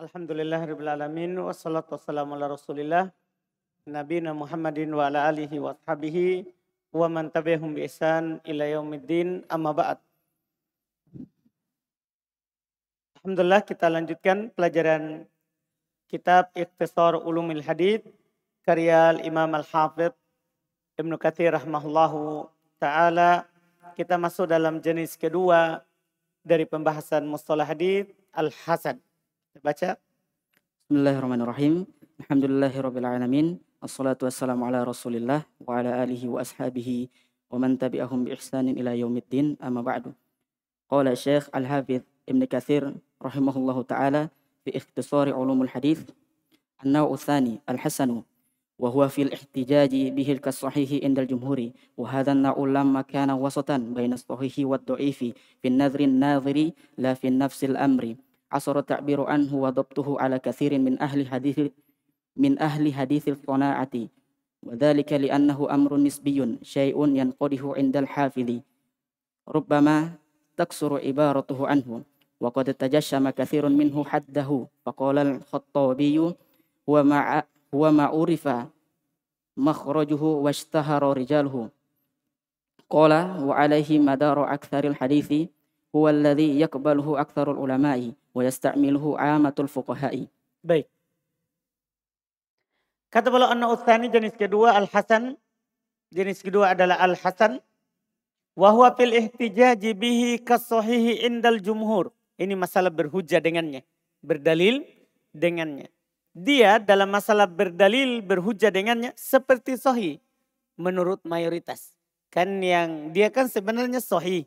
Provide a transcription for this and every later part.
Alhamdulillah rabbil alamin wassalatu wassalamu ala Rasulillah nabiyina Muhammadin wa ala alihi wa ashabihi wa man tabi'ahum bi ihsan ila yaumiddin amma ba'd. Alhamdulillah kita lanjutkan pelajaran kitab Ikhtisar Ulumil Hadith karya Imam Al-Hafidh Ibnu Katsir rahimahullahu taala. Kita masuk dalam jenis kedua dari pembahasan mustalah hadith al-hasad. Kita baca. Bismillahirrahmanirrahim. Alhamdulillahirrabbilalamin. Assalatu wassalamu ala rasulillah wa ala alihi wa ashabihi wa man tabi'ahum bi ihsanin ila yaumiddin amma ba'du. Qala Syekh Al-Hafidh Ibn Kathir rahimahullahu ta'ala fi ikhtisari ulumul hadith. An-naw'u thani al-hasanu وهو في الاحتجاج به كالصحيح عند الجمهور وهذا النوع لما كان وسطا بين الصحيح والضعيف في النذر الناظر لا في نفس الأمر عصر التعبير عنه وضبطه على كثير من أهل حديث من أهل حديث الصناعة وذلك لأنه أمر نسبي شيء ينقله عند الحافظ ربما تكسر عبارته عنه وقد تجشم كثير منه حده فقال الخطابي هو ما هو ما عرف مخرجه واشتهر رجاله قال وعليه مدار أكثر الحديث هو الذي يقبله أكثر العلماء ويستعمله عامة الفقهاء. بيك. Baik. Kata beliau anna utsani jenis kedua al hasan jenis kedua adalah al hasan wa huwa fil ihtijaji bihi indal jumhur. Ini masalah berhujah dengannya, berdalil dengannya. Dia dalam masalah berdalil berhujah dengannya seperti sohi, menurut mayoritas. Kan yang dia kan sebenarnya sohi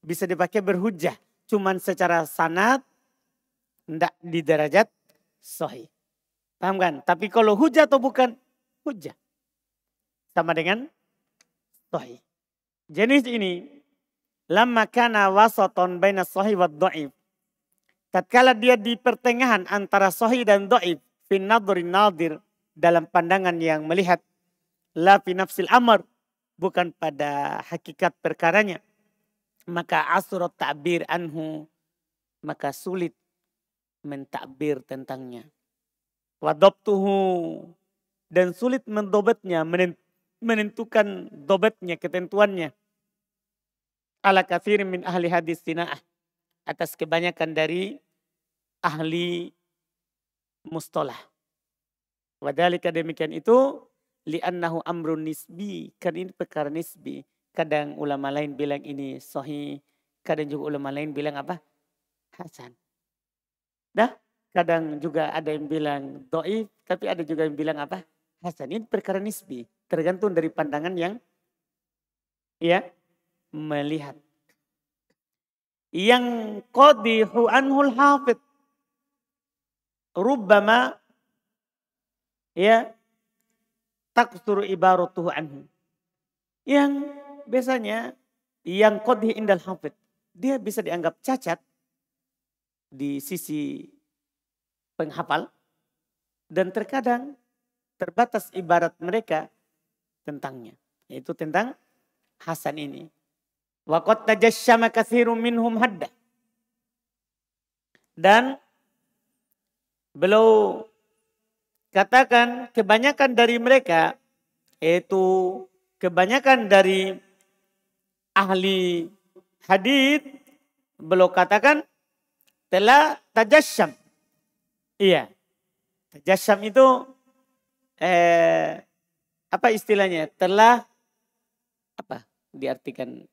bisa dipakai berhujah cuman secara sanat tidak di derajat sohi, Paham kan? Tapi kalau hujah atau bukan? Hujah. Sama dengan sohi. Jenis ini lama kana wasaton baina sohi wa doib. Tatkala dia di pertengahan antara sohi dan doib, fin nadhri nadir dalam pandangan yang melihat la fi nafsil amr bukan pada hakikat perkaranya maka asurat ta'bir anhu maka sulit mentakbir tentangnya. Wadobtuhu dan sulit mendobetnya, menentukan dobetnya, ketentuannya. Ala kafir min ahli hadis sina'ah. Atas kebanyakan dari ahli mustalah. Wadalika demikian itu li'annahu amrun nisbi. kan ini perkara nisbi. Kadang ulama lain bilang ini sahih. Kadang juga ulama lain bilang apa? Hasan. Nah, kadang juga ada yang bilang doi, tapi ada juga yang bilang apa? Hasan. Ini perkara nisbi. Tergantung dari pandangan yang ya melihat. Yang qadihu anhul hafid. Rubbama ya taksuru ibaratuhu anhu. Yang biasanya yang qadhi indal hafid. Dia bisa dianggap cacat di sisi penghafal dan terkadang terbatas ibarat mereka tentangnya yaitu tentang Hasan ini waqad tajassama katsirun minhum hadda dan beliau katakan kebanyakan dari mereka yaitu kebanyakan dari ahli hadith beliau katakan telah tajasyam. Iya. Tajasyam itu eh, apa istilahnya? Telah apa? Diartikan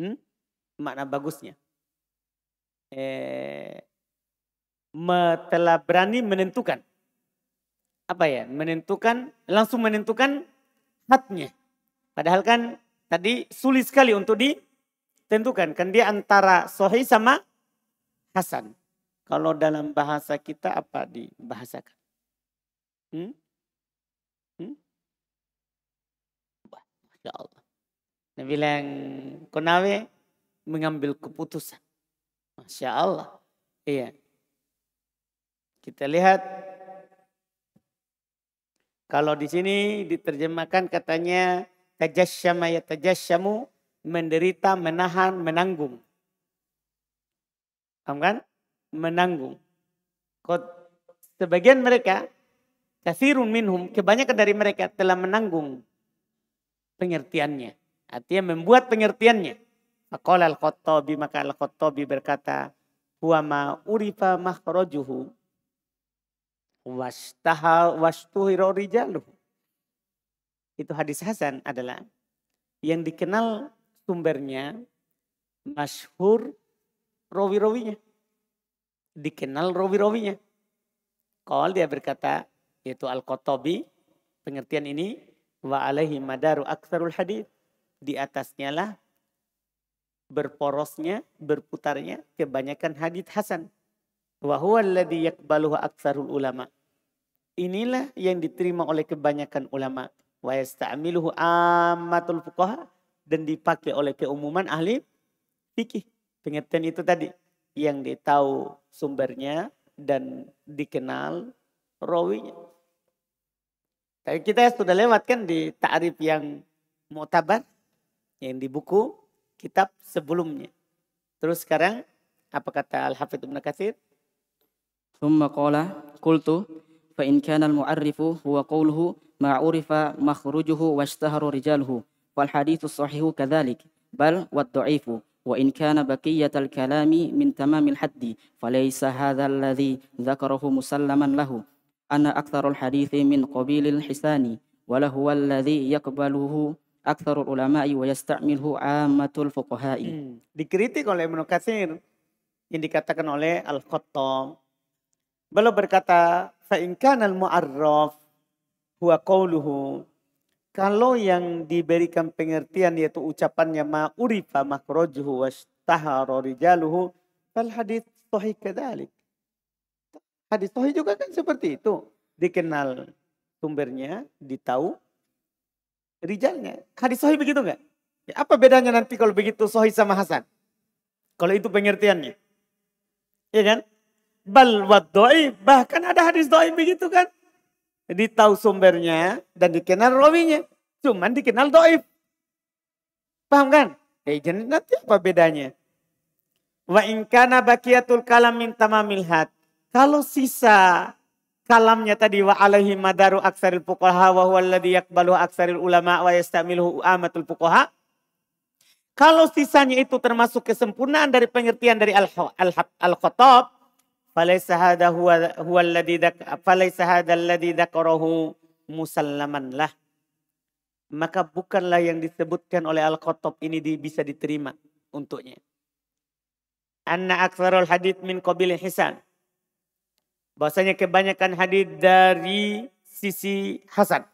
hmm? makna bagusnya. Eh, telah berani menentukan apa ya? Menentukan langsung menentukan hatnya. Padahal kan tadi sulit sekali untuk ditentukan. Kan dia antara sohi sama hasan. Kalau dalam bahasa kita apa dibahasakan? Hmm? Hmm? Wah, Masya Allah. Nabi bilang, Konawe mengambil keputusan. Masya Allah. Iya. Kita lihat kalau di sini diterjemahkan katanya Tajasyamaya ya tajasyamu menderita, menahan, menanggung. Paham kan? Menanggung. Kod, sebagian mereka, kasirun minhum, kebanyakan dari mereka telah menanggung pengertiannya. Artinya membuat pengertiannya. Maqala al-Khattabi, maka al-Khattabi berkata, huwa ma urifa makhrajuhu wastaha wastuhiro rijaluh. Itu hadis Hasan adalah yang dikenal sumbernya masyhur Rowi-Rowinya Dikenal Rowi-Rowinya. Kalau dia berkata, yaitu Al-Qotobi, pengertian ini, wa alaihi madaru aksarul hadis Di atasnya lah berporosnya, berputarnya kebanyakan hadis hasan. Wa huwa alladhi yakbaluhu aksarul ulama. Inilah yang diterima oleh kebanyakan ulama. Wa yasta'miluhu ammatul fuqaha dan dipakai oleh keumuman ahli fikih. Pengertian itu tadi yang ditahu sumbernya dan dikenal rawinya. Tapi kita sudah lewat kan di ta'rif yang mutabar yang di buku kitab sebelumnya. Terus sekarang apa kata al hafidz Ibn Kathir? Thumma qala kultu fa in kana al-mu'arrifu huwa qawluhu ma'urifa makhrujuhu wa rijaluhu wal hadithu sahihu kadhalik bal wad da'ifu وإن كان بقية الكلام من تمام الحد فليس هذا الذي ذكره مسلما له أن أكثر الحديث من قبيل الحسان ولهو الذي يقبله أكثر العلماء ويستعمله عامة الفقهاء dikritik oleh Ibnu Katsir yang dikatakan oleh Al-Khattab beliau berkata fa in kana al-mu'arraf huwa qawluhu kalau yang diberikan pengertian yaitu ucapannya ma urifa makrojuhu wastahara rijaluhu fal hadis sahih kedalik. Hadis sahih juga kan seperti itu. Dikenal sumbernya, ditahu rijalnya. Hadis sahih begitu enggak? Ya, apa bedanya nanti kalau begitu sohi sama hasan? Kalau itu pengertiannya. Iya kan? Bal wad bahkan ada hadis doi begitu kan? tahu sumbernya dan dikenal rawinya. Cuman dikenal doif. Paham kan? Ejen nanti apa bedanya? Wa inkana bakiyatul kalam min tamamil had. Kalau sisa kalamnya tadi wa alaihi madaru aksaril fuqaha wa huwa alladhi yaqbalu aksaril ulama wa yastamiluhu amatul fuqaha. Kalau sisanya itu termasuk kesempurnaan dari pengertian dari al-khattab, al, al, Falaysa hadha huwa, huwa alladhi falaysa hadha alladhi dzakarahu musallaman lah. Maka bukanlah yang disebutkan oleh Al-Khattab ini di, bisa diterima untuknya. Anna aktsarul Hadits min qabil hisan. bahasanya kebanyakan hadits dari sisi Hasan.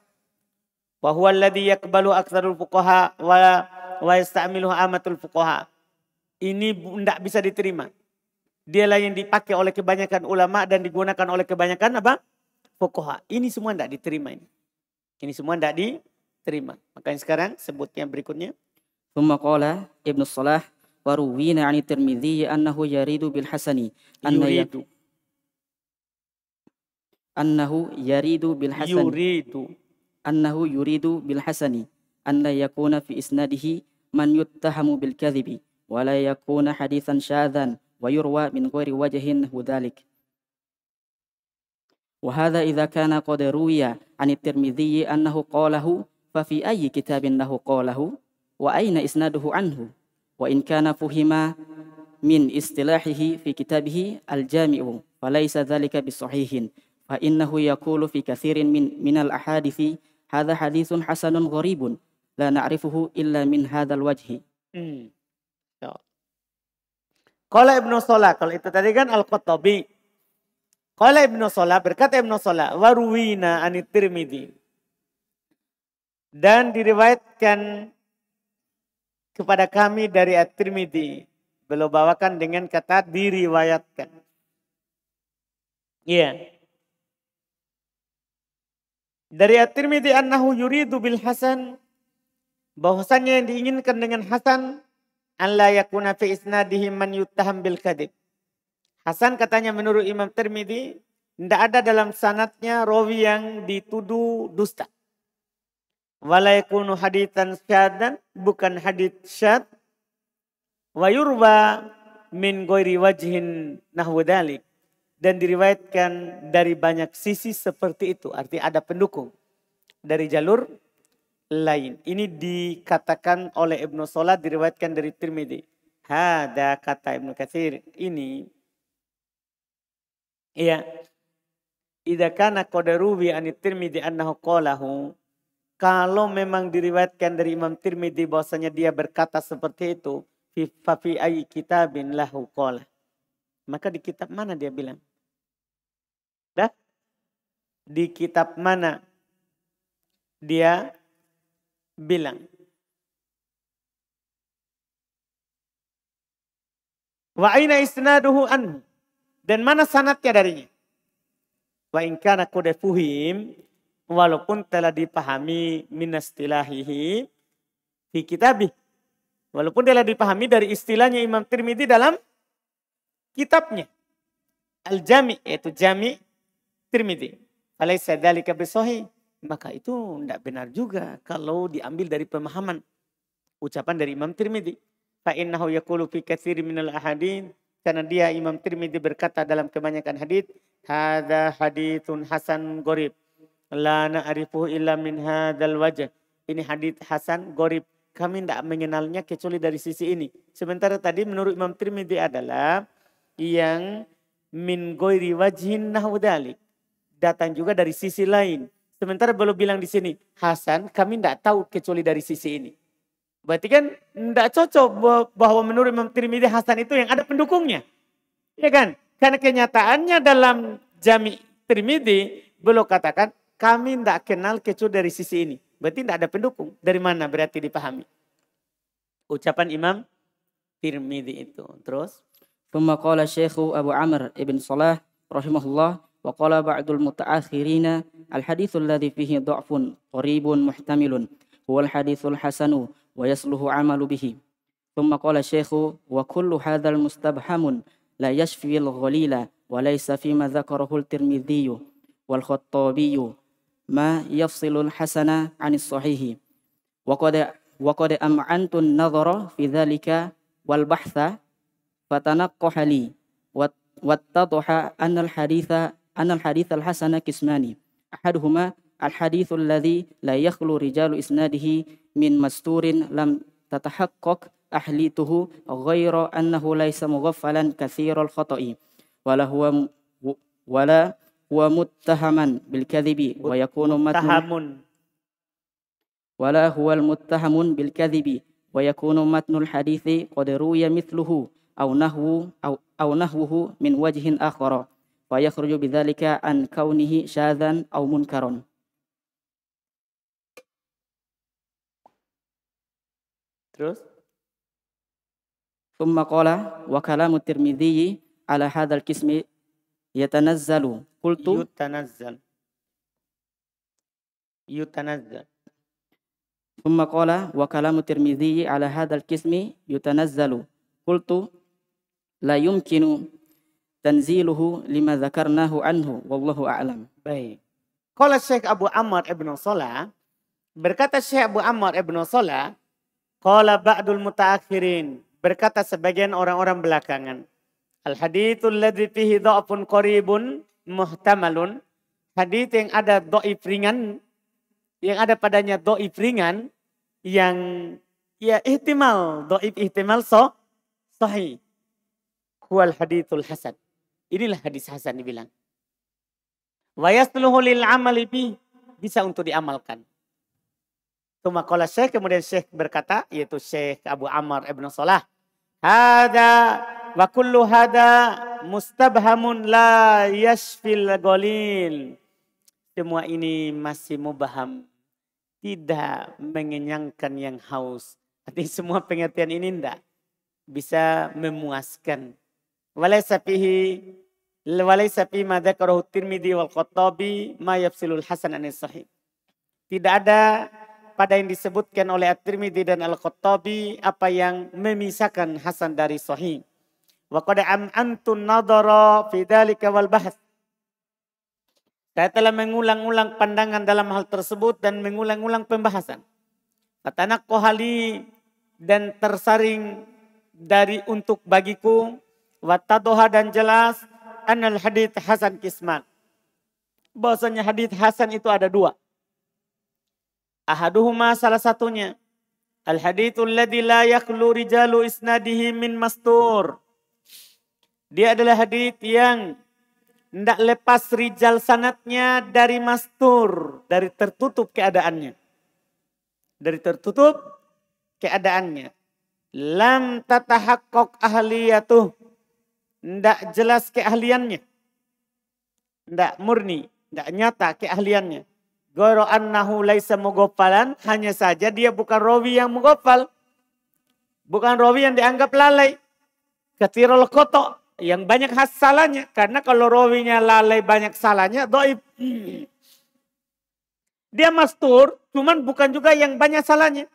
Wa alladhi yakbalu aktsarul fuqaha wa wa yasta'miluhu amatul fuqaha. Ini tidak bisa diterima. Dialah yang dipakai oleh kebanyakan ulama dan digunakan oleh kebanyakan apa? Fokoha. Ini semua tidak diterima ini. Ini semua tidak diterima. Makanya sekarang sebutnya berikutnya. Thumma qala Ibnu Salah wa ruwina 'ani Tirmidzi annahu yaridu bil Hasani anna yaridu annahu yaridu bil Hasani yuridu annahu yuridu bil Hasani anna yakuna fi isnadihi man yuttahamu bil kadhibi wa la yakuna hadithan syadhan ويروى من غير وجه ذلك وهذا إذا كان قد روي عن الترمذي أنه قاله ففي أي كتاب له قاله وأين إسناده عنه وإن كان فهم من اصطلاحه في كتابه الجامع فليس ذلك بصحيح فإنه يقول في كثير من من الأحاديث هذا حديث حسن غريب لا نعرفه إلا من هذا الوجه Kala Ibnu Salah, kalau itu tadi kan al qatabi Kala Ibnu Salah, berkata Ibnu Salah, waruwina anit tirmidhi. Dan diriwayatkan kepada kami dari At-Tirmidhi. Beliau bawakan dengan kata diriwayatkan. Iya. Yeah. Dari At-Tirmidhi annahu yuridu bil hasan. Bahwasannya yang diinginkan dengan hasan an la yakuna fi isnadihim man yuttaham bil kadib. Hasan katanya menurut Imam Tirmidzi tidak ada dalam sanatnya rawi yang dituduh dusta. Walaikunu haditan syadan bukan hadit syad. yurba min goiri wajhin nahwudalik. Dan diriwayatkan dari banyak sisi seperti itu. Arti ada pendukung. Dari jalur lain. Ini dikatakan oleh Ibnu Salat diriwayatkan dari Tirmidzi. Hada kata Ibnu Katsir ini Iya. Idza kana qad ruwi an Tirmidzi annahu qalahu kalau memang diriwayatkan dari Imam Tirmidzi bahwasanya dia berkata seperti itu, fi fi ayi kitabin lahu qala. Maka di kitab mana dia bilang? Dah? Di kitab mana dia bilang. Wa aina isnaduhu anhu. Dan mana sanatnya darinya? Wa in kana fuhim walaupun telah dipahami minastilahihi di kitabih. Walaupun telah dipahami dari istilahnya Imam Tirmidzi dalam kitabnya. Al-Jami yaitu Jami Tirmidzi. Alaysa dzalika bisohi maka itu tidak benar juga kalau diambil dari pemahaman ucapan dari Imam Tirmidzi. Fa innahu yaqulu fi min minal ahadin karena dia Imam Tirmidzi berkata dalam kebanyakan hadis hadza haditsun hasan gorib la na'rifu illa min hadzal wajh. Ini hadits hasan gorib. Kami tidak mengenalnya kecuali dari sisi ini. Sementara tadi menurut Imam Tirmidzi adalah yang min goiri wajhin nahwudalik datang juga dari sisi lain Sementara belum bilang di sini, Hasan kami tidak tahu kecuali dari sisi ini. Berarti kan tidak cocok bahwa menurut Imam Tirmidzi Hasan itu yang ada pendukungnya. Ya kan? Karena kenyataannya dalam jami Tirmidzi belum katakan kami tidak kenal kecuali dari sisi ini. Berarti tidak ada pendukung. Dari mana berarti dipahami? Ucapan Imam Tirmidzi itu. Terus? Thumma qala Abu Amr ibn Salah rahimahullah وقال بعض المتأخرين الحديث الذي فيه ضعف قريب محتمل هو الحديث الحسن ويصلح عمل به ثم قال الشيخ وكل هذا المستبهم لا يشفي الغليل وليس فيما ذكره الترمذي والخطابي ما يفصل الحسن عن الصحيح وقد وقد أمعنت النظر في ذلك والبحث فتنقح لي واتضح أن الحديث أن الحديث الحسن قسمان أحدهما الحديث الذي لا يخلو رجال إسناده من مستور لم تتحقق أحليته غير أنه ليس مغفلا كثير الخطأ ولا هو ولا هو متهما بالكذب ويكون متهم ولا هو المتهم بالكذب ويكون متن الحديث قد روي مثله أو نهو أو, أو نهوه من وجه آخر فيخرج بذلك عن كونه شاذا أو منكرا terus ثم قال وكلام الترمذي على هذا الكسم يتنزل قلت يتنزل يتنزل ثم قال وكلام الترمذي على هذا الكسم يتنزل قلت لا يمكن tanziluhu lima zakarnahu anhu wallahu a'lam. Baik. Kala Syekh Abu Ammar Ibnu Salah berkata Syekh Abu Ammar Ibnu Salah qala ba'dul mutaakhirin berkata sebagian orang-orang belakangan al hadithul ladzi fihi dha'fun qaribun muhtamalun hadith yang ada dhaif ringan yang ada padanya dhaif ringan yang ya ihtimal dhaif ihtimal so sahih huwal hadithul hasan Inilah hadis Hasan dibilang. Wayasluhu lil amali bisa untuk diamalkan. Tumakola Syekh, kemudian Syekh berkata, yaitu Syekh Abu Amr Ibn Salah. Hada wa kullu hada mustabhamun la yashfil golil. Semua ini masih mubaham. Tidak mengenyangkan yang haus. Artinya semua pengertian ini tidak bisa memuaskan sapihi فيه sapi فيما ذكره wal والقطابي ma يفصل hasan anis sahih. Tidak ada pada yang disebutkan oleh At-Tirmidzi dan Al-Khattabi apa yang memisahkan hasan dari sahih. Wa qad antun nadara fi dzalika wal bahth. Saya telah mengulang-ulang pandangan dalam hal tersebut dan mengulang-ulang pembahasan. Katanak kohali dan tersaring dari untuk bagiku Wattadoha dan jelas anal hadith Hasan Kisman. Bahasanya hadith Hasan itu ada dua. Ahaduhuma salah satunya. Al hadithu alladhi la yaklu rijalu isnadihi min mastur. Dia adalah hadith yang tidak lepas rijal sanatnya dari mastur. Dari tertutup keadaannya. Dari tertutup keadaannya. Lam tatahakok ahliyatuh tidak jelas keahliannya. Tidak murni. Tidak nyata keahliannya. Goro annahu laisa mugopalan, Hanya saja dia bukan rawi yang mugopal. Bukan rawi yang dianggap lalai. Ketirol koto, Yang banyak salahnya. Karena kalau rawinya lalai banyak salahnya. Doib. Dia mastur. Cuman bukan juga yang banyak salahnya.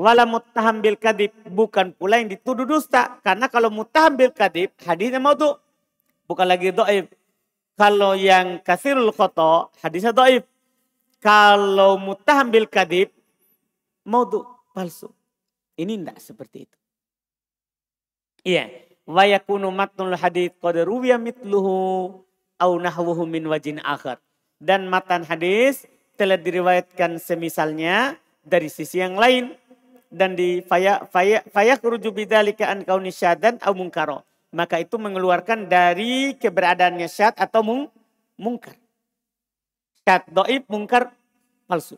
Wala mutaham bil kadib. Bukan pula yang dituduh dusta. Karena kalau mutaham bil kadib, hadisnya mau tuh. Bukan lagi doib. Kalau yang kasirul koto hadisnya doib. Kalau mutaham bil kadib, mau tuh palsu. Ini enggak seperti itu. Iya. Wa yakunu matnul hadith qad mitluhu au nahwuhu min wajin akhar. Dan matan hadis telah diriwayatkan semisalnya dari sisi yang lain dan di faya faya faya kerujubida bidzalika an kauni syadan au mungkaro. Maka itu mengeluarkan dari keberadaannya syad atau mung, mungkar. Syad doib mungkar palsu.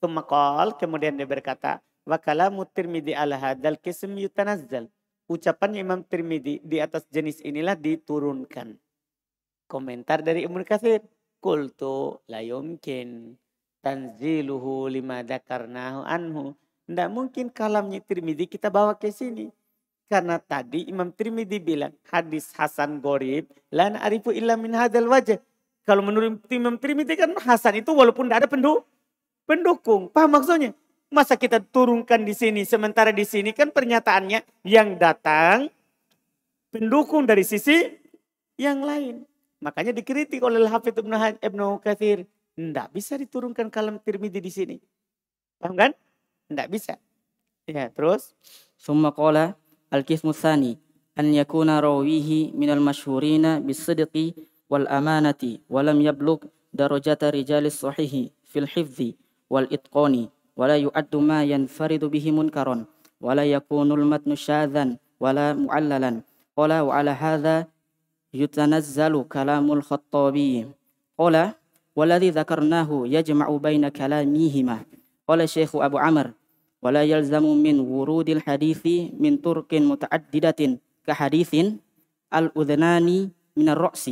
Tumakol kemudian dia berkata, wakala midi ala hadal kism yutanazzal. ucapan Imam Tirmidzi di atas jenis inilah diturunkan. Komentar dari Ibnu Katsir, qultu layumkin tanziluhu lima dakarnahu anhu tidak mungkin kalamnya Tirmidhi kita bawa ke sini. Karena tadi Imam Tirmidhi bilang hadis Hasan Gorib. Lan arifu illa min hadal wajah. Kalau menurut Imam Tirmidhi kan Hasan itu walaupun tidak ada penduk, pendukung. Paham maksudnya? Masa kita turunkan di sini. Sementara di sini kan pernyataannya yang datang pendukung dari sisi yang lain. Makanya dikritik oleh Hafidh Ibnu Ibn Kathir. Tidak bisa diturunkan kalam Tirmidhi di sini. Paham kan? Tidak bisa. Ya, terus. Summa qala al-kismus sani an yakuna rawihi minal masyhurina bisidqi wal amanati walam yablugh darajata rijalis sahihi fil hifzi wal itqani wala yu'addu ma yanfaridu bihi munkaron wala yakunul matnu syadhan wala mu'allalan qala wa ala hadha yutanazzalu kalamul khattabi qala والذي ذكرناه يجمع بين كلامهما قال الشيخ أبو عمر ولا يلزم من ورود الحديث من طرق متعددة كحديث الأذنان من الرأس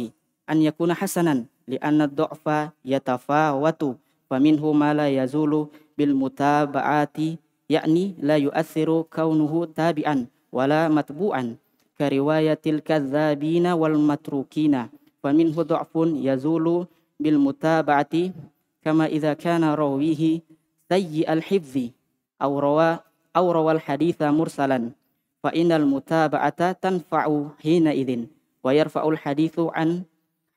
أن يكون حسنا لأن الضعف يتفاوت فمنه ما لا يزول بالمتابعات يعني لا يؤثر كونه تابعا ولا متبوعا كرواية الكذابين والمتروكين فمنه ضعف يزول بالمتابعة كما إذا كان راويه سيء الحفظ aw rawa aw rawal haditha mursalan fa innal mutaba'ata tanfa'u hina idzin wa yarfa'ul hadithu an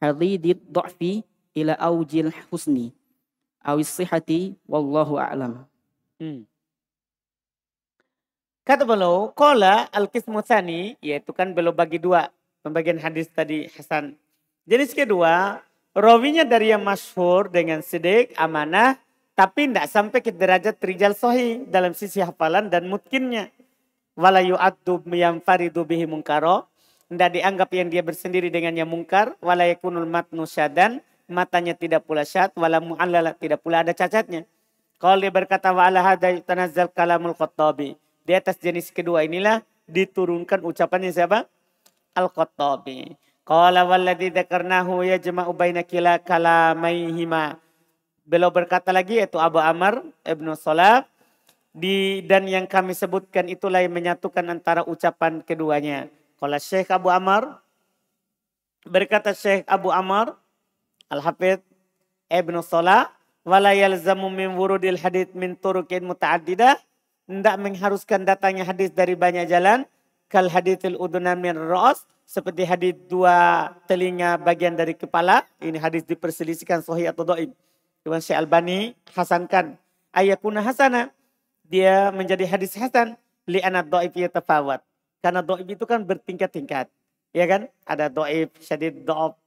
hadidid dha'fi ila aujil husni aw sihhati wallahu a'lam. Hmm. Kata beliau, qala al qismu tsani, yaitu kan beliau bagi dua pembagian hadis tadi Hasan. Jenis kedua, rawinya dari yang masyhur dengan sidik, amanah, tapi tidak sampai ke derajat trijal sohi dalam sisi hafalan dan mungkinnya. walayu adub yang faridu bihi mungkaro. Tidak dianggap yang dia bersendiri dengan yang mungkar. walayakunul yakunul matnu syadan. Matanya tidak pula syad. walau mu'allala tidak pula ada cacatnya. Kalau dia berkata wa ala hadai tanazzal kalamul kotobi Di atas jenis kedua inilah diturunkan ucapannya siapa? Al-Qattabi. Qala walladzi dzakarnahu yajma'u baina kila kalamaihima Beliau berkata lagi yaitu Abu Amr Ibnu Salaf di dan yang kami sebutkan itulah yang menyatukan antara ucapan keduanya. Kalau Syekh Abu Amr berkata Syekh Abu Amr Al-Hafidz Ibnu Salah wala yalzamu min wurudil hadits min turukin mutaaddidah tidak mengharuskan datangnya hadis dari banyak jalan kal haditsil udunan min ra's seperti hadis dua telinga bagian dari kepala ini hadis diperselisihkan sahih atau dhaif Cuma Syekh Albani hasankan ayakuna hasana. Dia menjadi hadis hasan li anak doib yatafawat. Karena doib itu kan bertingkat-tingkat. Ya kan? Ada doib, syadid doab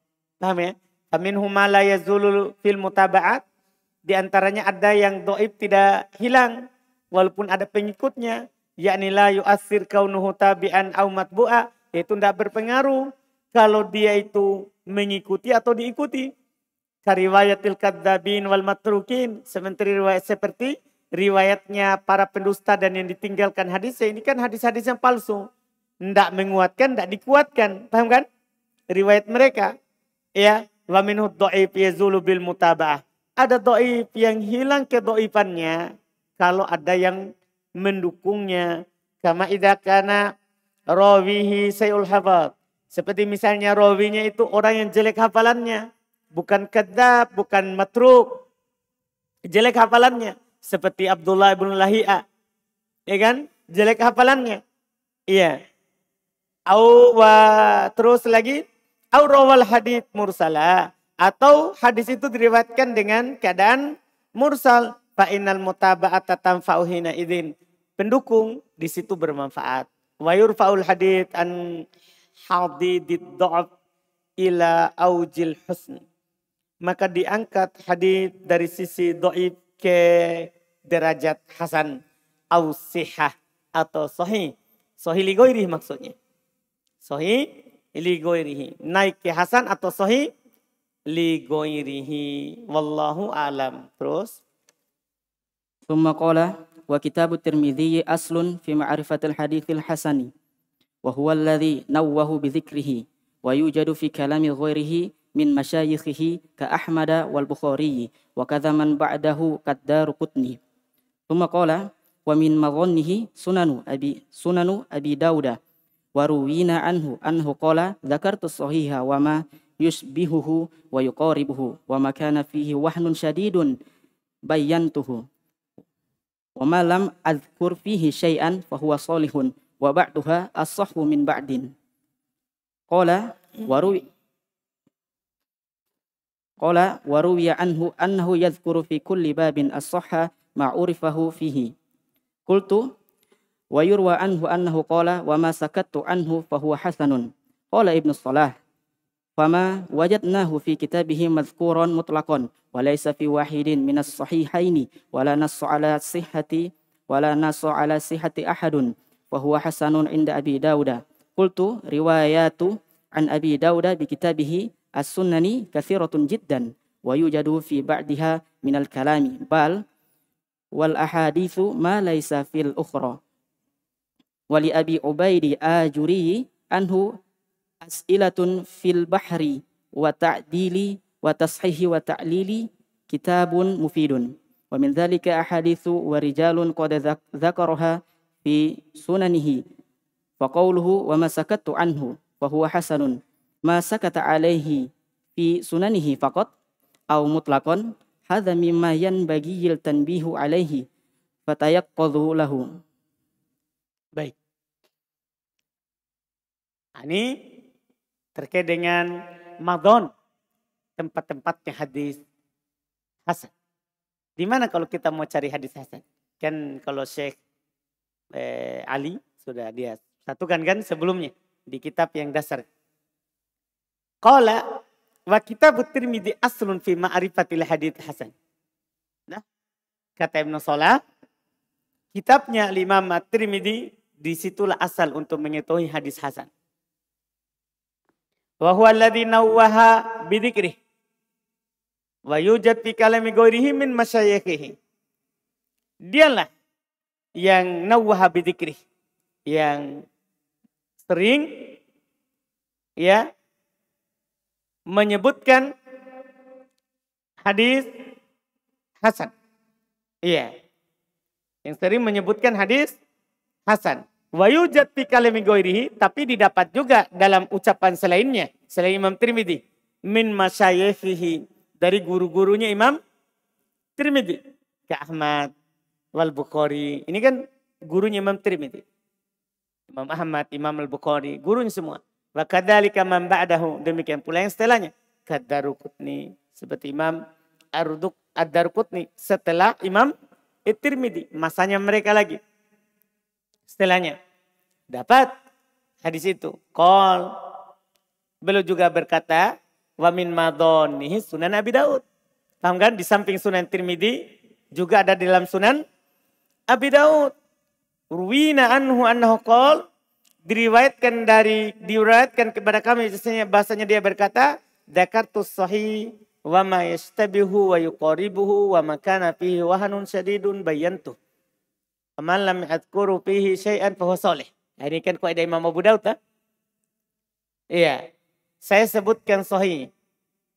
Paham ya? Amin huma la yazulul fil mutaba'at. Di antaranya ada yang doib tidak hilang. Walaupun ada pengikutnya. Yakni la yu'asir kaunuhu tabi'an aw matbu'a. Itu tidak berpengaruh. Kalau dia itu mengikuti atau diikuti. Kariwayatil kadzabin wal matrukin. Sementara riwayat seperti riwayatnya para pendusta dan yang ditinggalkan hadis. Ini kan hadis-hadis yang palsu. Tidak menguatkan, tidak dikuatkan. Paham kan? Riwayat mereka. Ya. Wa minhu do'if yazulu bil mutaba'ah. Ada do'if yang hilang ke kedo'ifannya. Kalau ada yang mendukungnya. Kama idakana rawihi sayul hafad. Seperti misalnya rawinya itu orang yang jelek hafalannya bukan kedap, bukan matruk. Jelek hafalannya. Seperti Abdullah ibn Lahia. Ya kan? Jelek hafalannya. Iya. Au wa terus lagi. Au rawal hadith mursala. Atau hadis itu diriwatkan dengan keadaan mursal. Fa'innal atau tanfa'uhina idin. Pendukung di situ bermanfaat. Wa yurfa'ul hadith an hadidid do'af ila aujil husn maka diangkat hadis dari sisi doib ke derajat hasan au sihah atau Sohi, Sahih ligoirih maksudnya. Sohi, ligoirihi. Naik ke hasan atau Sohi, ligoirihi. Wallahu alam. Terus. Thumma qala wa kitabu tirmidhi aslun fi ma'rifatil hadithil hasani. Wa huwa alladhi nawwahu bi dhikrihi. Wa yujadu fi kalami ghairihi min masyayikhihi ka Ahmad wal Bukhari wa kadza man ba'dahu kad qutni thumma qala wa min madhannihi sunanu Abi sunanu Abi Dauda wa ruwina anhu anhu qala dzakartu sahiha wa ma yushbihuhu wa yuqaribuhu wa ma kana fihi wahnun shadidun bayyantuhu wa ma lam adhkur fihi syai'an fa huwa salihun wa ba'daha as-sahhu min ba'din qala wa ruwi Qala wa ruwiya anhu annahu yadhkuru fi kulli babin as-sahha ma'urifahu fihi. Qultu wa yurwa anhu annahu qala wa ma sakattu anhu fahuwa hasanun. Qala Ibnu Salah Fama wajadnahu fi kitabihi madhkuran mutlaqan wa fi wahidin minas sahihaini wala nasu ala sihhati wala nasu ala sihhati ahadun wa huwa hasanun inda Abi Dauda. Qultu riwayatu an Abi Dauda bi kitabihi as-sunnani kathiratun jiddan wa yujadu fi ba'diha minal kalami bal wal ahadithu ma laisa fil ukhra wali abi ubaidi ajuri anhu as'ilatun fil bahri wa ta'dili wa tashihi wa ta'lili kitabun mufidun wa min dhalika ahadithu wa rijalun qad dhakaraha fi sunanihi wa qawluhu wa masakattu anhu wa huwa hasanun masa kata alaihi fi sunanihi fakot au mutlakon mimayan mimma yil tanbihu alaihi fatayaqqadhu lahu. Baik. Nah, ini terkait dengan madon tempat-tempatnya hadis hasan. Di mana kalau kita mau cari hadis hasan? Kan kalau Syekh eh, Ali sudah dia satukan kan sebelumnya di kitab yang dasar Qala wa kitab Tirmidzi aslun fi ma'rifatil hadits hasan. Nah, kata Ibnu Salah, kitabnya Imam Tirmidzi disitulah asal untuk mengetahui hadis hasan. Wa huwa alladhi nawwaha bidzikrihi wa yujad fi kalami ghairihi min masyayikhihi. Dialah yang nawwaha bidikri yang sering ya menyebutkan hadis Hasan. Iya. Yang sering menyebutkan hadis Hasan. Wayujat fi kalimi goirihi, tapi didapat juga dalam ucapan selainnya, selain Imam Tirmidhi. min masyayihihi. dari guru-gurunya Imam Tirmidhi. ke Ahmad wal Bukhari. Ini kan gurunya Imam Tirmidhi. Imam Ahmad, Imam Al-Bukhari, gurunya semua. Wa kadzalika man ba'dahu demikian pula yang setelahnya. Kadarukutni seperti Imam Arduk Ad-Darqutni setelah Imam Itirmidi. masanya mereka lagi. Setelahnya dapat hadis itu. Kol beliau juga berkata wa min madonihi sunan Abi Daud. Paham kan? Di samping sunan Tirmidi. juga ada di dalam sunan Abi Daud. Ruwina anhu annahu qol diriwayatkan dari diriwayatkan kepada kami biasanya bahasanya dia berkata dakartu sahih wa ma yastabihu wa yuqaribuhu wa ma kana fihi wahanun shadidun bayantu amal lam yadhkuru fihi syai'an fa salih nah, ini kan kaidah Imam Abu Daud iya saya sebutkan sahih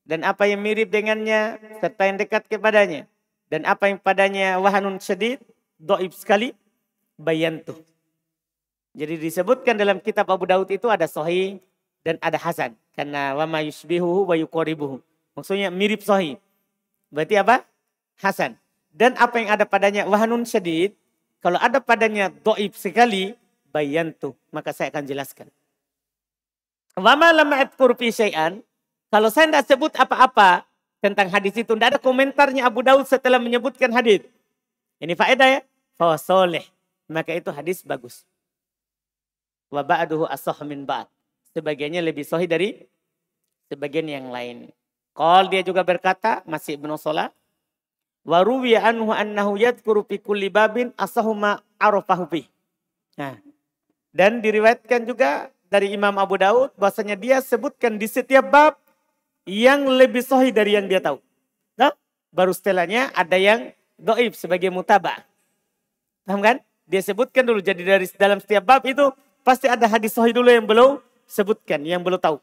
dan apa yang mirip dengannya serta yang dekat kepadanya dan apa yang padanya wahanun syadid doib sekali bayantu jadi disebutkan dalam kitab Abu Daud itu ada sohi dan ada hasan. Karena wama Yusbihu wa yukoribuhu. Maksudnya mirip sohi. Berarti apa? Hasan. Dan apa yang ada padanya wahanun syadid. Kalau ada padanya doib sekali, bayantu. Maka saya akan jelaskan. Wama lama etkur fi syai'an. Kalau saya tidak sebut apa-apa tentang hadis itu. Tidak ada komentarnya Abu Daud setelah menyebutkan hadis. Ini faedah ya. Fawasoleh. Maka itu hadis bagus wa ba'duhu asah min ba'd. Sebagiannya lebih sahih dari sebagian yang lain. Qal dia juga berkata, masih Ibnu Salah, wa ruwiya anhu annahu yadhkuru fi kulli babin asahuma arafahu fi. Nah, dan diriwayatkan juga dari Imam Abu Daud bahwasanya dia sebutkan di setiap bab yang lebih sahih dari yang dia tahu. Nah, baru setelahnya ada yang doib sebagai mutaba. Paham kan? Dia sebutkan dulu. Jadi dari dalam setiap bab itu Pasti ada hadis sahih dulu yang belum sebutkan, yang belum tahu.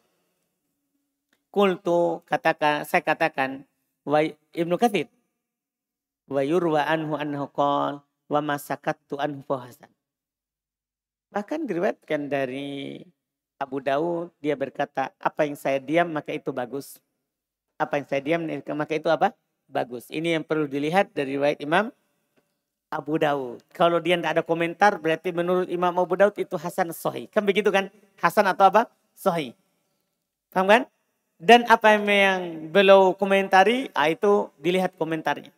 Kultu katakan, saya katakan, wa Ibnu Katsir. Wa yurwa anhu anhu qol wa masakattu anhu fahasan. Bahkan diriwayatkan dari Abu Daud, dia berkata, apa yang saya diam maka itu bagus. Apa yang saya diam maka itu apa? Bagus. Ini yang perlu dilihat dari riwayat Imam Abu Daud. Kalau dia tidak ada komentar berarti menurut Imam Abu Daud itu Hasan Sohi. Kan begitu kan? Hasan atau apa? Sohi. Paham kan? Dan apa yang beliau komentari, ah, itu dilihat komentarnya.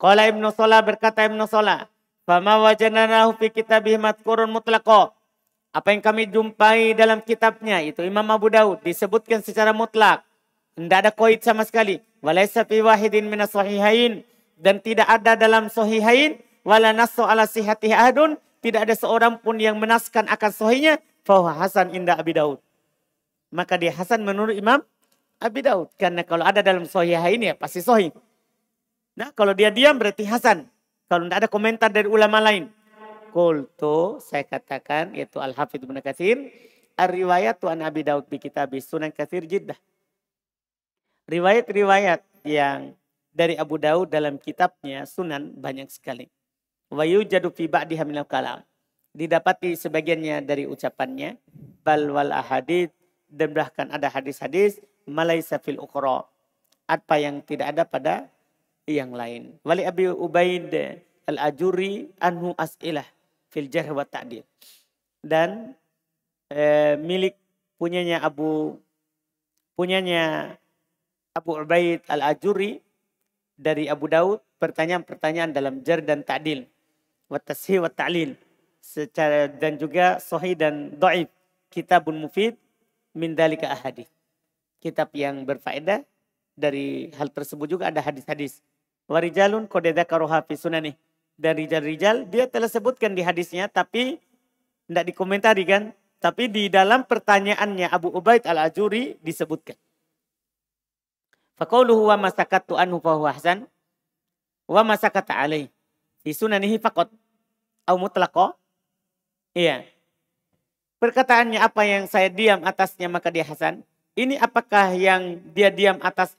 Kala Ibn Sola berkata Ibn Sola, Fama wajananahu fi kitabih matkurun mutlaqo. Apa yang kami jumpai dalam kitabnya, itu Imam Abu Daud, disebutkan secara mutlak. Tidak ada koid sama sekali. Walaysa fi wahidin minas sahihain dan tidak ada dalam sohihain wala nasu ala sihati adun tidak ada seorang pun yang menaskan akan sohinya bahwa Hasan inda Abi Daud maka dia Hasan menurut Imam Abi Daud karena kalau ada dalam sohihain ya pasti sohih. nah kalau dia diam berarti Hasan kalau tidak ada komentar dari ulama lain kulto saya katakan yaitu Al Hafidh Ibnu Katsir riwayat tuan Abi Daud di kitab Sunan Katsir Jiddah riwayat-riwayat yang dari Abu Daud dalam kitabnya Sunan banyak sekali. Wa yujadu fi ba'diha kalam. Didapati sebagiannya dari ucapannya. Bal wal ahadid. Dan bahkan ada hadis-hadis. Malaysa fil ukro. Apa yang tidak ada pada yang lain. Wali Abi Ubaid al-Ajuri anhu as'ilah fil jarh wa ta'dil. Dan eh, milik punyanya Abu punyanya Abu Ubaid al-Ajuri dari Abu Daud pertanyaan-pertanyaan dalam jar dan ta'dil. Wa tashih wa ta'lil. Secara dan juga sahih dan dhaif. Kitabun mufid min dalika ahadith. Kitab yang berfaedah dari hal tersebut juga ada hadis-hadis. Warijalun kodeda karohafi sunani. Dari rijal-rijal dia telah sebutkan di hadisnya tapi tidak dikomentari kan. Tapi di dalam pertanyaannya Abu Ubaid al-Ajuri disebutkan. Fakauluhu wa masakatu anhu fahu ahsan. Wa masakat alaih. Di sunanihi fakot. Au mutlaqo. Iya. Perkataannya apa yang saya diam atasnya maka dia hasan. Ini apakah yang dia diam atas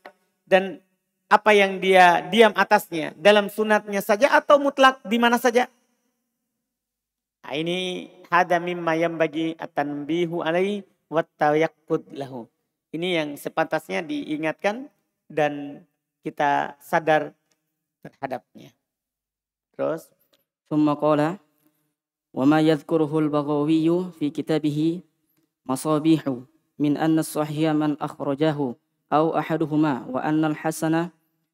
dan apa yang dia diam atasnya dalam sunatnya saja atau mutlak di mana saja? Nah, ini hada mimma yang bagi atanbihu alai wa lahu. Ini yang sepantasnya diingatkan dan kita sadar terhadapnya. Terus ثم قال وما يذكره البغوي في كتابه مصابيح من أن الصحيح من أخرجه أو أحدهما وأن الحسن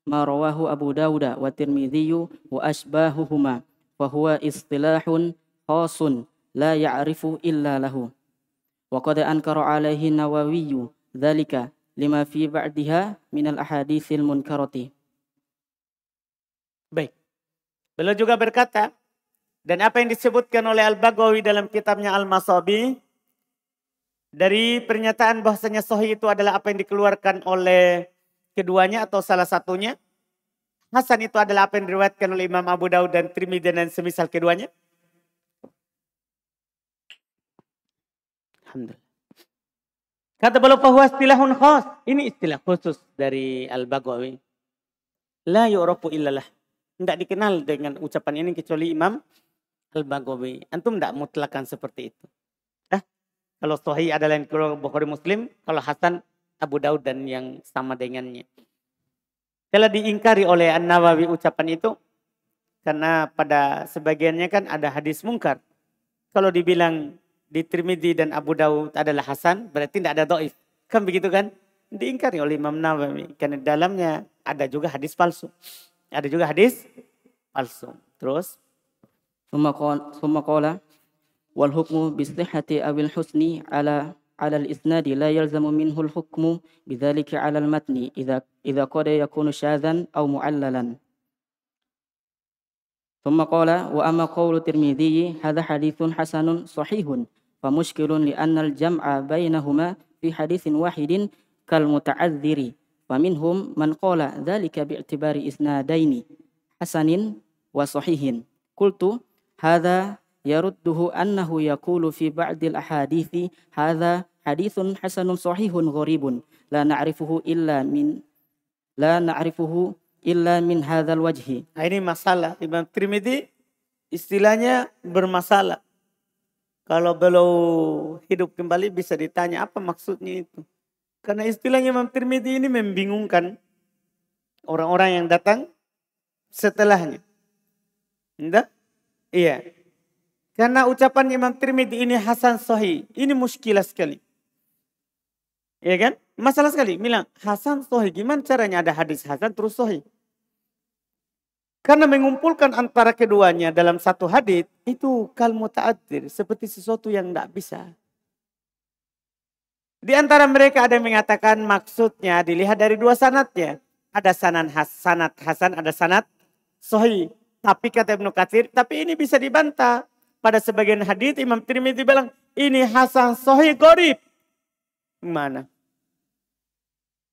ما رواه أبو داود والترمذي وأشباههما وهو اصطلاح خاص لا يعرف إلا له وقد أنكر عليه النووي ذلك lima fi ba'diha minal ahadithil munkarati. Baik. Beliau juga berkata, dan apa yang disebutkan oleh al Bagawi dalam kitabnya Al-Masabi, dari pernyataan bahasanya Sohi itu adalah apa yang dikeluarkan oleh keduanya atau salah satunya. Hasan itu adalah apa yang diriwayatkan oleh Imam Abu Daud dan Trimidi dan semisal keduanya. Alhamdulillah. Kata beliau bahwa istilahun khas. Ini istilah khusus dari al Bagawi. La yu'rafu illalah. Tidak dikenal dengan ucapan ini kecuali Imam al Bagawi. Antum tidak mutlakan seperti itu. Nah, kalau Sahih adalah yang kalau Bukhari Muslim, kalau Hasan Abu Daud dan yang sama dengannya. Telah diingkari oleh An-Nawawi ucapan itu karena pada sebagiannya kan ada hadis mungkar. Kalau dibilang di Trimidi dan Abu Dawud adalah Hasan, berarti tidak ada doif. Kan begitu kan? Diingkari oleh Imam Nawawi. Karena dalamnya ada juga hadis palsu. Ada juga hadis palsu. Terus. Suma kola. Wal hukmu bisihati awil husni ala على الإسناد لا يلزم منه الحكم بذلك على المتن إذا إذا قد يكون شاذا أو معللا ثم wa وأما قول الترمذي هذا حديث حسن صحيح famushkilun li annal jam'a bainahuma fi hadithin wahidin kal muta'adziri wa minhum man qala dzalika bi'tibari isnadaini hasanin wa sahihin Kultu hadha yarudduhu annahu yakulu fi ba'dil ahadithi hadha hadithun hasanun sahihun gharibun la na'rifuhu illa min la na'rifuhu illa min hadhal wajhi nah, ini masalah Ibn Trimidi istilahnya bermasalah kalau beliau hidup kembali bisa ditanya apa maksudnya itu. Karena istilahnya Imam Tirmidhi ini membingungkan orang-orang yang datang setelahnya. Tidak? Iya. Karena ucapan Imam Tirmidhi ini Hasan Sohi. Ini muskilah sekali. Iya kan? Masalah sekali. Bilang Hasan Sohi. Gimana caranya ada hadis Hasan terus Sohi? Karena mengumpulkan antara keduanya dalam satu hadis itu kalmu mutaadir seperti sesuatu yang tidak bisa. Di antara mereka ada yang mengatakan maksudnya dilihat dari dua sanatnya. Ada sanan has, sanat hasan, ada sanat sohi. Tapi kata Ibnu Katsir, tapi ini bisa dibantah. Pada sebagian hadis Imam Tirmidzi bilang ini hasan sohi gorib. Mana?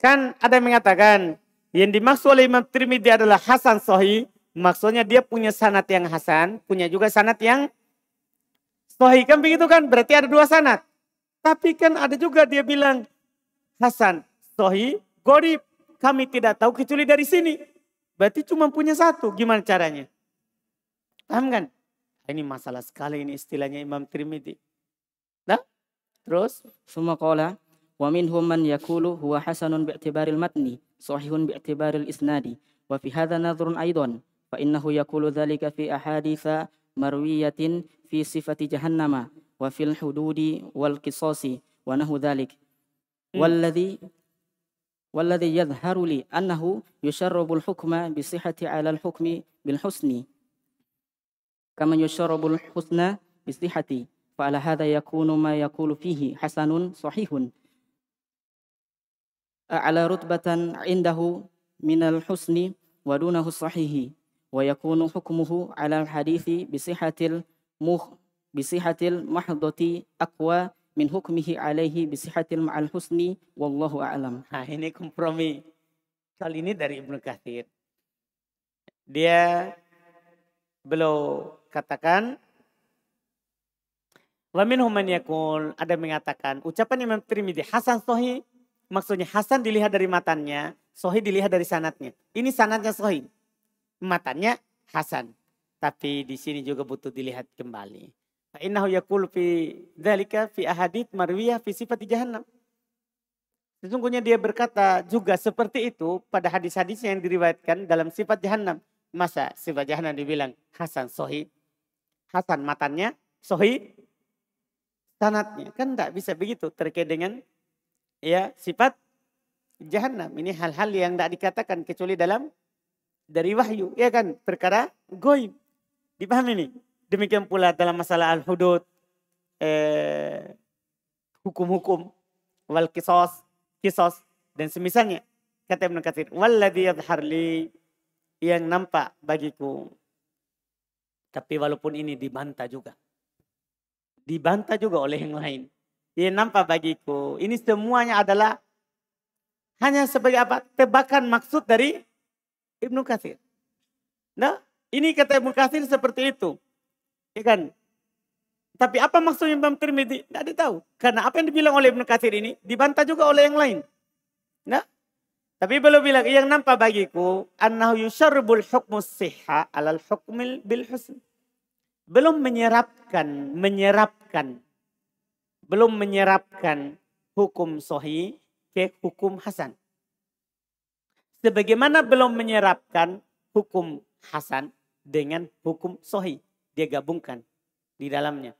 Kan ada yang mengatakan yang dimaksud oleh Imam Tirmidzi adalah hasan sohi Maksudnya dia punya sanat yang hasan, punya juga sanat yang sohi. Kan begitu kan? Berarti ada dua sanat. Tapi kan ada juga dia bilang, hasan, sohi, gorib. Kami tidak tahu kecuali dari sini. Berarti cuma punya satu. Gimana caranya? Paham kan? Nah, ini masalah sekali ini istilahnya Imam Trimidi. Nah, terus. Semua kola. Wa minhum man yakulu huwa hasanun bi'tibaril matni. Sohihun bi'tibaril isnadi. Wa fi hadha nadhrun Aidon. فإنه يقول ذلك في أحاديث مروية في صفة جهنم وفي الحدود والقصاص ونحو ذلك والذي والذي يظهر لي أنه يشرب الحكم بصحة على الحكم بالحسن كما يشرب الحسن بصحة فعلى هذا يكون ما يقول فيه حسن صحيح أعلى رتبة عنده من الحسن ودونه الصحيح wa yakunu hukmuhu ala al-hadithi bisihatil muh bisihatil mahdati aqwa min hukmihi alaihi bisihatil ma'al husni wallahu a'lam. Nah, ini kompromi. Kali ini dari Ibnu Katsir. Dia beliau katakan Lamin minhum man yakul ada mengatakan ucapan Imam Tirmidzi hasan sohi maksudnya hasan dilihat dari matanya sohi dilihat dari sanatnya. Ini sanatnya sohi matanya hasan. Tapi di sini juga butuh dilihat kembali. innahu yakul fi dalika fi ahadith marwiyah fi sifat jahannam. Sesungguhnya dia berkata juga seperti itu pada hadis-hadis yang diriwayatkan dalam sifat jahannam. Masa sifat jahannam dibilang Hasan Sohi. Hasan matanya, Sohi sanatnya. Kan tidak bisa begitu terkait dengan ya sifat jahannam. Ini hal-hal yang tidak dikatakan kecuali dalam dari wahyu, ya kan? Perkara goib. Dipahami nih? Demikian pula dalam masalah al-hudud, eh, hukum-hukum, wal kisos, kisos, dan semisalnya. Kata Ibn Kathir, walladhi yadharli yang nampak bagiku. Tapi walaupun ini dibantah juga. Dibantah juga oleh yang lain. Yang nampak bagiku. Ini semuanya adalah hanya sebagai apa? Tebakan maksud dari Ibnu Katsir. Nah, ini kata Ibnu Katsir seperti itu. Ya kan? Tapi apa maksudnya Imam Tirmidzi? Tidak ada tahu. Karena apa yang dibilang oleh Ibnu Katsir ini dibantah juga oleh yang lain. Nah, tapi beliau bilang yang nampak bagiku annahu yusharbul hukmu siha alal hukmil bil husn. Belum menyerapkan, menyerapkan. Belum menyerapkan hukum sohi ke hukum hasan. Sebagaimana belum menyerapkan hukum Hasan dengan hukum Sohi. Dia gabungkan di dalamnya.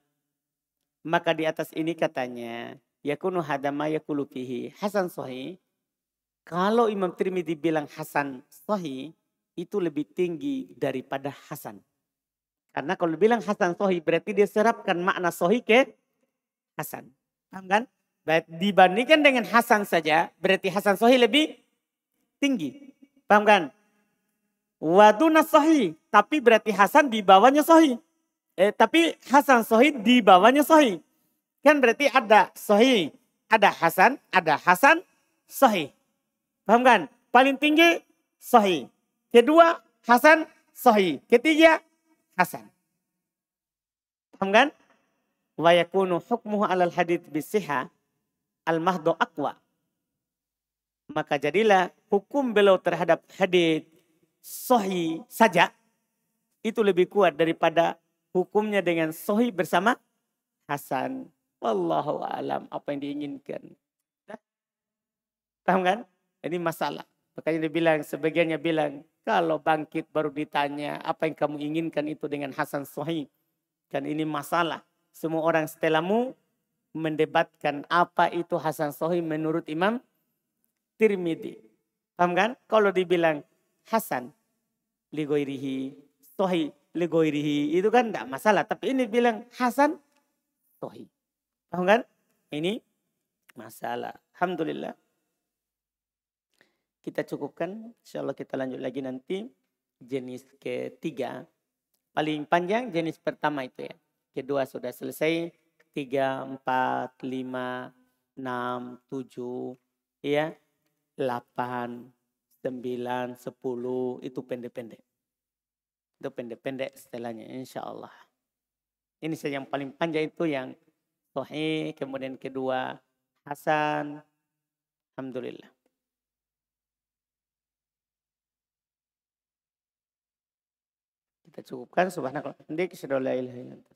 Maka di atas ini katanya, yakunu hadama yakulu fihi Hasan Sohi. Kalau Imam Trimidi bilang Hasan Sohi, itu lebih tinggi daripada Hasan. Karena kalau bilang Hasan Sohi berarti dia serapkan makna Sohi ke Hasan. Paham kan? Dibandingkan dengan Hasan saja berarti Hasan Sohi lebih tinggi. Paham kan? Waduna sohi. Tapi berarti Hasan di bawahnya sohi. Eh, tapi Hasan sohi di bawahnya sohi. Kan berarti ada sohi. Ada Hasan, ada Hasan, sohi. Paham kan? Paling tinggi sohi. Kedua Hasan, sohi. Ketiga Hasan. Paham kan? Wa yakunu hukmuhu alal hadith bisihah. al mahdo akwa maka jadilah hukum beliau terhadap hadis sohi saja itu lebih kuat daripada hukumnya dengan sohi bersama Hasan. Wallahu alam apa yang diinginkan. Nah, tahu kan? Ini masalah. Makanya dia bilang, sebagiannya bilang, kalau bangkit baru ditanya apa yang kamu inginkan itu dengan Hasan Sohi. Kan ini masalah. Semua orang setelahmu mendebatkan apa itu Hasan Sohi menurut Imam Tirmidhi. Paham kan? Kalau dibilang Hasan ligoirihi, Sohi ligoirihi, itu kan enggak masalah. Tapi ini bilang Hasan Sohi. Paham kan? Ini masalah. Alhamdulillah. Kita cukupkan. Insya Allah kita lanjut lagi nanti. Jenis ketiga. Paling panjang jenis pertama itu ya. Kedua sudah selesai. Tiga, empat, lima, enam, tujuh. Ya 8, 9, 10 itu pendek-pendek. Itu pendek-pendek setelahnya insya Allah. Ini saja yang paling panjang itu yang Sohi, kemudian kedua Hasan. Alhamdulillah. Kita cukupkan subhanakallah. Dik syadallah ilaha